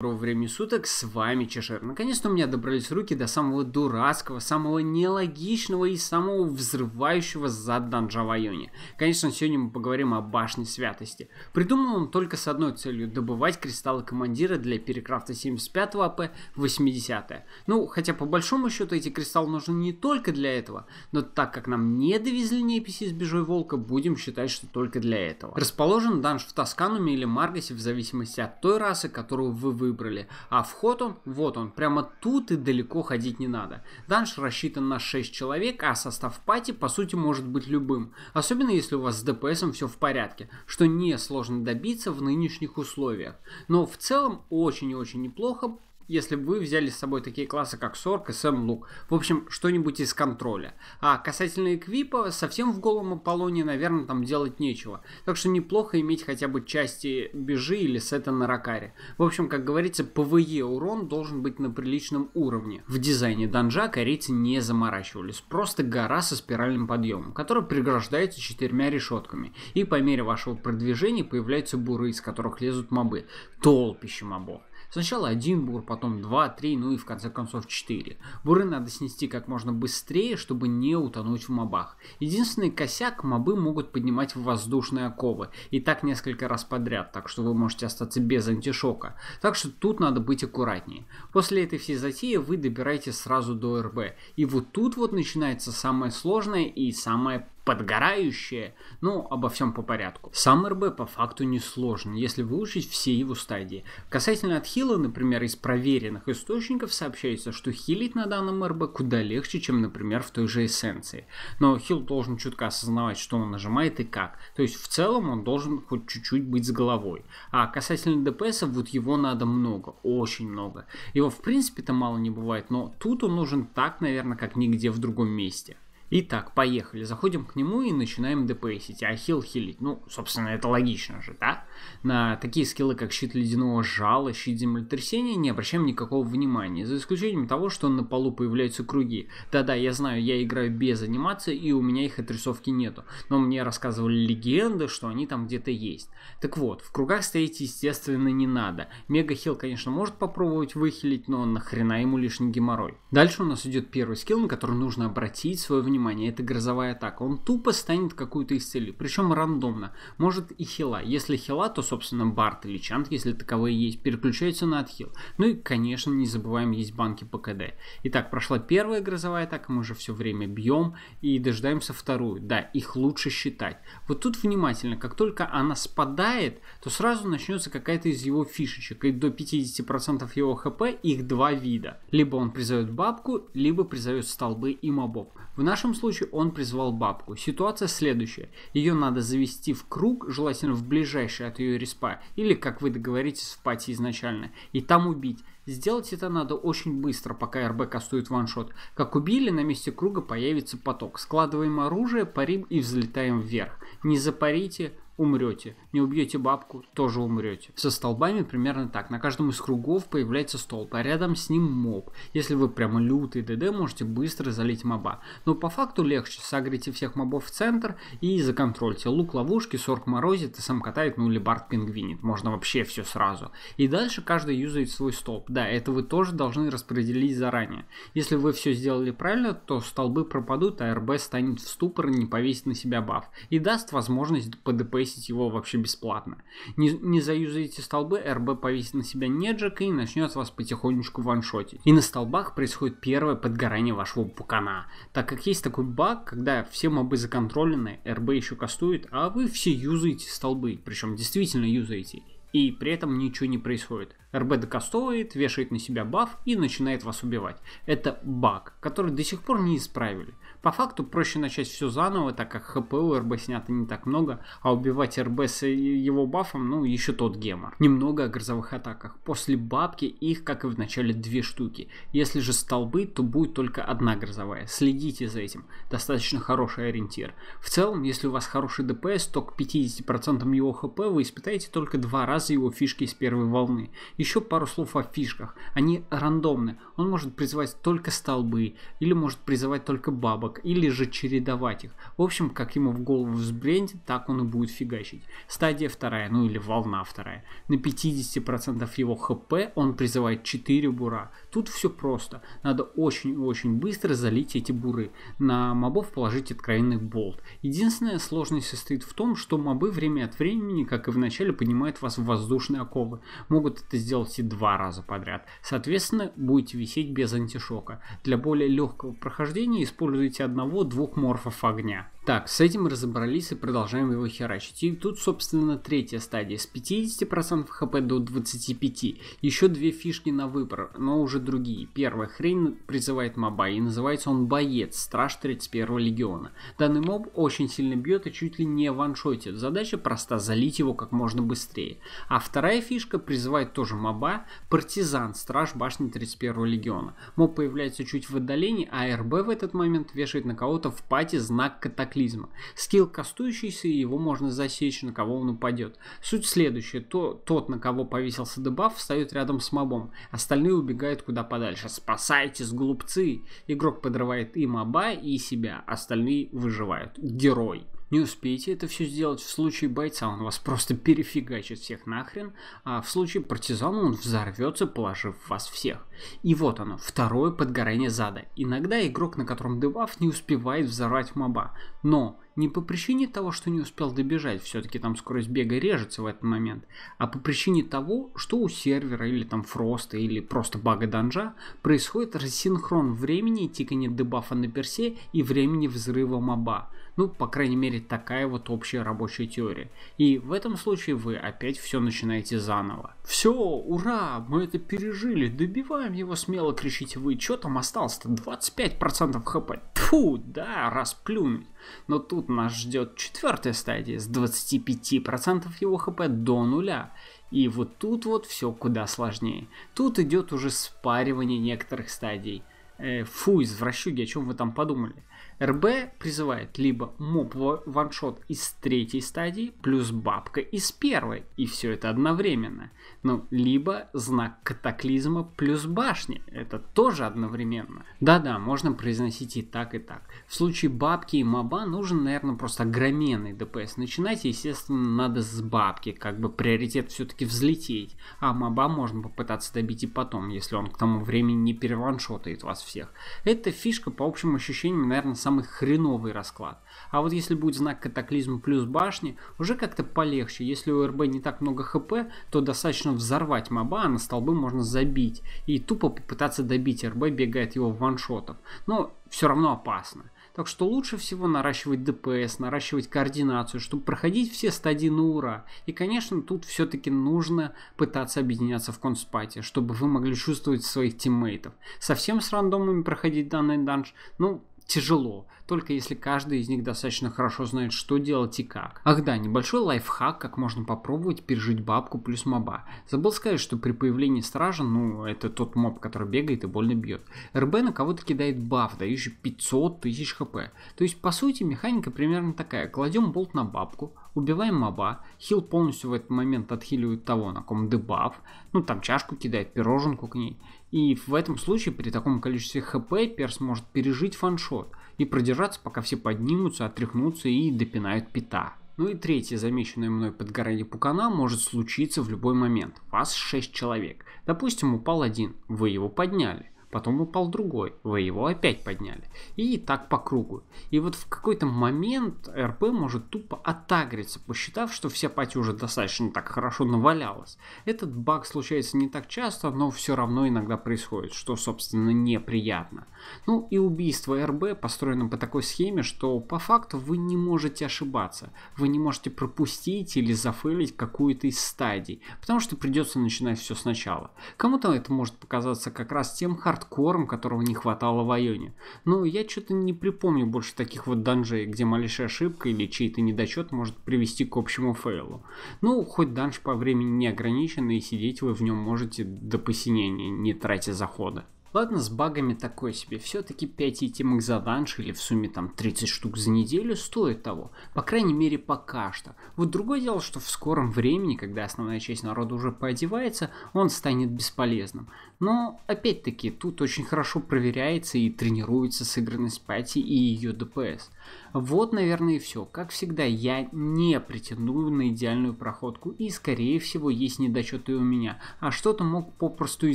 Доброго времени суток, с вами Чешер. Наконец-то у меня добрались руки до самого дурацкого, самого нелогичного и самого взрывающего зад данжа в Айоне. Конечно, сегодня мы поговорим о башне святости. Придумал он только с одной целью – добывать кристаллы командира для перекрафта 75 АП 80 -е. Ну, хотя по большому счету эти кристаллы нужны не только для этого, но так как нам не довезли неписи с Бежой Волка, будем считать, что только для этого. Расположен данж в Тоскануме или Маргасе в зависимости от той расы, которую вы выберете выбрали. А вход он, вот он, прямо тут и далеко ходить не надо. Данж рассчитан на 6 человек, а состав пати по сути может быть любым. Особенно если у вас с ДПС все в порядке, что несложно добиться в нынешних условиях. Но в целом очень и очень неплохо если бы вы взяли с собой такие классы, как Сорк и Сэм Лук. В общем, что-нибудь из контроля. А касательно эквипа, совсем в голом Аполлоне, наверное, там делать нечего. Так что неплохо иметь хотя бы части бежи или сета на ракаре. В общем, как говорится, ПВЕ урон должен быть на приличном уровне. В дизайне данжа корейцы не заморачивались. Просто гора со спиральным подъемом, который преграждается четырьмя решетками. И по мере вашего продвижения появляются буры, из которых лезут мобы. Толпище мобов. Сначала один бур, потом два, три, ну и в конце концов четыре. Буры надо снести как можно быстрее, чтобы не утонуть в мобах. Единственный косяк, мобы могут поднимать в воздушные оковы. И так несколько раз подряд, так что вы можете остаться без антишока. Так что тут надо быть аккуратнее. После этой всей затеи вы добираетесь сразу до РБ. И вот тут вот начинается самое сложное и самое подгорающее, но ну, обо всем по порядку. Сам РБ по факту не сложен, если выучить все его стадии. Касательно отхила, например, из проверенных источников сообщается, что хилить на данном РБ куда легче, чем, например, в той же эссенции. Но хил должен чутко осознавать, что он нажимает и как. То есть в целом он должен хоть чуть-чуть быть с головой. А касательно ДПС, вот его надо много, очень много. Его в принципе-то мало не бывает, но тут он нужен так, наверное, как нигде в другом месте. Итак, поехали. Заходим к нему и начинаем ДПСить, а хил хилить. Ну, собственно, это логично же, да? На такие скиллы, как щит ледяного жала, щит землетрясения, не обращаем никакого внимания, за исключением того, что на полу появляются круги. Да-да, я знаю, я играю без анимации, и у меня их отрисовки нету. Но мне рассказывали легенды, что они там где-то есть. Так вот, в кругах стоять, естественно, не надо. Мега хил, конечно, может попробовать выхилить, но нахрена ему лишний геморрой. Дальше у нас идет первый скилл, на который нужно обратить свое внимание внимание, это грозовая атака. Он тупо станет какую-то из целей, причем рандомно. Может и хила. Если хила, то, собственно, барт или чант, если таковые есть, переключается на отхил. Ну и, конечно, не забываем, есть банки по КД. Итак, прошла первая грозовая атака, мы же все время бьем и дожидаемся вторую. Да, их лучше считать. Вот тут внимательно, как только она спадает, то сразу начнется какая-то из его фишечек. И до 50% его хп их два вида. Либо он призовет бабку, либо призовет столбы и мобов. В нашем нашем случае он призвал бабку. Ситуация следующая. Ее надо завести в круг, желательно в ближайший от ее респа, или, как вы договоритесь, в пати изначально, и там убить. Сделать это надо очень быстро, пока РБ кастует ваншот. Как убили, на месте круга появится поток. Складываем оружие, парим и взлетаем вверх. Не запарите, умрете. Не убьете бабку, тоже умрете. Со столбами примерно так. На каждом из кругов появляется столб, а рядом с ним моб. Если вы прямо лютый ДД, можете быстро залить моба. Но по факту легче. Сагрите всех мобов в центр и законтрольте. Лук ловушки, сорк морозит и сам катает, ну или Барт пингвинит. Можно вообще все сразу. И дальше каждый юзает свой столб. Да, это вы тоже должны распределить заранее. Если вы все сделали правильно, то столбы пропадут, а РБ станет в ступор и не повесит на себя баф. И даст возможность по ДПС повесить его вообще бесплатно. Не, не заюзайте столбы, РБ повесит на себя неджик и начнет вас потихонечку ваншотить. И на столбах происходит первое подгорание вашего пукана, так как есть такой баг, когда все мобы законтролены, РБ еще кастует, а вы все юзаете столбы, причем действительно юзаете и при этом ничего не происходит. РБ докастовывает, вешает на себя баф и начинает вас убивать. Это баг, который до сих пор не исправили. По факту проще начать все заново, так как хп у РБ снято не так много, а убивать РБ с его бафом, ну, еще тот гемор. Немного о грозовых атаках. После бабки их, как и в начале, две штуки. Если же столбы, то будет только одна грозовая. Следите за этим. Достаточно хороший ориентир. В целом, если у вас хороший ДПС, то к 50% его хп вы испытаете только два раза сразу его фишки с первой волны. Еще пару слов о фишках. Они рандомны. Он может призывать только столбы, или может призывать только бабок, или же чередовать их. В общем, как ему в голову взбрендит, так он и будет фигачить. Стадия вторая, ну или волна вторая. На 50% его хп он призывает 4 бура. Тут все просто. Надо очень-очень быстро залить эти буры. На мобов положить откровенный болт. Единственная сложность состоит в том, что мобы время от времени, как и в начале, понимают вас в воздушные оковы. Могут это сделать и два раза подряд. Соответственно, будете висеть без антишока. Для более легкого прохождения используйте одного-двух морфов огня. Так, с этим разобрались и продолжаем его херачить. И тут, собственно, третья стадия. С 50% хп до 25. Еще две фишки на выбор, но уже другие. Первая хрень призывает моба, и называется он Боец, Страж 31 легиона. Данный моб очень сильно бьет и чуть ли не ваншотит. Задача проста, залить его как можно быстрее. А вторая фишка призывает тоже моба, Партизан, Страж башни 31 легиона. Моб появляется чуть в отдалении, а РБ в этот момент вешает на кого-то в пате знак катаклизма катаклизма. Скилл кастующийся, его можно засечь, на кого он упадет. Суть следующая. То, тот, на кого повесился дебаф, встает рядом с мобом. Остальные убегают куда подальше. Спасайтесь, глупцы! Игрок подрывает и моба, и себя. Остальные выживают. Герой. Не успеете это все сделать, в случае бойца он вас просто перефигачит всех нахрен, а в случае партизана он взорвется, положив вас всех. И вот оно, второе подгорание зада. Иногда игрок, на котором дебаф, не успевает взорвать моба, но не по причине того, что не успел добежать, все-таки там скорость бега режется в этот момент, а по причине того, что у сервера или там фроста или просто бага данжа происходит рассинхрон времени тикания дебафа на персе и времени взрыва моба. Ну, по крайней мере, такая вот общая рабочая теория. И в этом случае вы опять все начинаете заново. Все, ура, мы это пережили, добиваем его смело, кричите вы. Че там осталось-то? 25% хп. Тьфу, да, расплюнуть. Но тут нас ждет четвертая стадия с 25% его хп до нуля. И вот тут вот все куда сложнее. Тут идет уже спаривание некоторых стадий. Э, фу, извращуги, о чем вы там подумали? РБ призывает либо моб ваншот из третьей стадии плюс бабка из первой, и все это одновременно. Ну, либо знак катаклизма плюс башня это тоже одновременно. Да-да, можно произносить и так, и так. В случае бабки и моба нужен, наверное, просто огроменный ДПС. Начинать, естественно, надо с бабки, как бы приоритет все-таки взлететь, а моба можно попытаться добить и потом, если он к тому времени не переваншотает вас всех. Это фишка, по общим ощущениям, наверное, вероятно, самый хреновый расклад. А вот если будет знак катаклизм плюс башни, уже как-то полегче. Если у РБ не так много хп, то достаточно взорвать моба, а на столбы можно забить. И тупо попытаться добить. РБ бегает его ваншотом. Но все равно опасно. Так что лучше всего наращивать ДПС, наращивать координацию, чтобы проходить все стадии на ура. И, конечно, тут все-таки нужно пытаться объединяться в конспате, чтобы вы могли чувствовать своих тиммейтов. Совсем с рандомами проходить данный данж, ну, тяжело, только если каждый из них достаточно хорошо знает, что делать и как. Ах да, небольшой лайфхак, как можно попробовать пережить бабку плюс моба. Забыл сказать, что при появлении стража, ну, это тот моб, который бегает и больно бьет, РБ на кого-то кидает баф, дающий 500 тысяч хп. То есть, по сути, механика примерно такая. Кладем болт на бабку, Убиваем моба, хил полностью в этот момент отхиливает того, на ком дебаф, ну там чашку кидает, пироженку к ней. И в этом случае при таком количестве хп перс может пережить фаншот и продержаться, пока все поднимутся, отряхнутся и допинают пита. Ну и третье замеченное мной подгорание пукана может случиться в любой момент. Вас 6 человек. Допустим, упал один, вы его подняли потом упал другой, вы его опять подняли. И так по кругу. И вот в какой-то момент РП может тупо оттагриться, посчитав, что вся пати уже достаточно так хорошо навалялась. Этот баг случается не так часто, но все равно иногда происходит, что, собственно, неприятно. Ну и убийство РБ построено по такой схеме, что по факту вы не можете ошибаться. Вы не можете пропустить или зафейлить какую-то из стадий, потому что придется начинать все сначала. Кому-то это может показаться как раз тем хардом, хардкором, которого не хватало в Айоне. Но ну, я что-то не припомню больше таких вот данжей, где малейшая ошибка или чей-то недочет может привести к общему фейлу. Ну, хоть данж по времени не ограничен, и сидеть вы в нем можете до посинения, не тратя захода. Ладно, с багами такое себе. Все-таки 5 этимок за данж или в сумме там 30 штук за неделю стоит того. По крайней мере пока что. Вот другое дело, что в скором времени, когда основная часть народа уже поодевается, он станет бесполезным. Но, опять-таки, тут очень хорошо проверяется и тренируется сыгранность пати и ее ДПС. Вот, наверное, и все. Как всегда, я не претендую на идеальную проходку, и, скорее всего, есть недочеты у меня, а что-то мог попросту и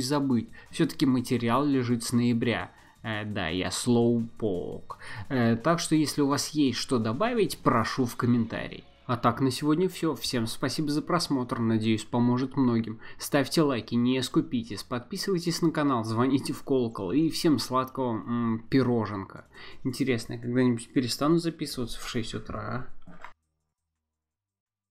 забыть. Все-таки материал лежит с ноября. Э, да, я слоупок. Э, так что, если у вас есть что добавить, прошу в комментарии. А так на сегодня все. Всем спасибо за просмотр, надеюсь поможет многим. Ставьте лайки, не скупитесь, подписывайтесь на канал, звоните в колокол и всем сладкого м -м, пироженка. Интересно, я когда-нибудь перестану записываться в 6 утра, а?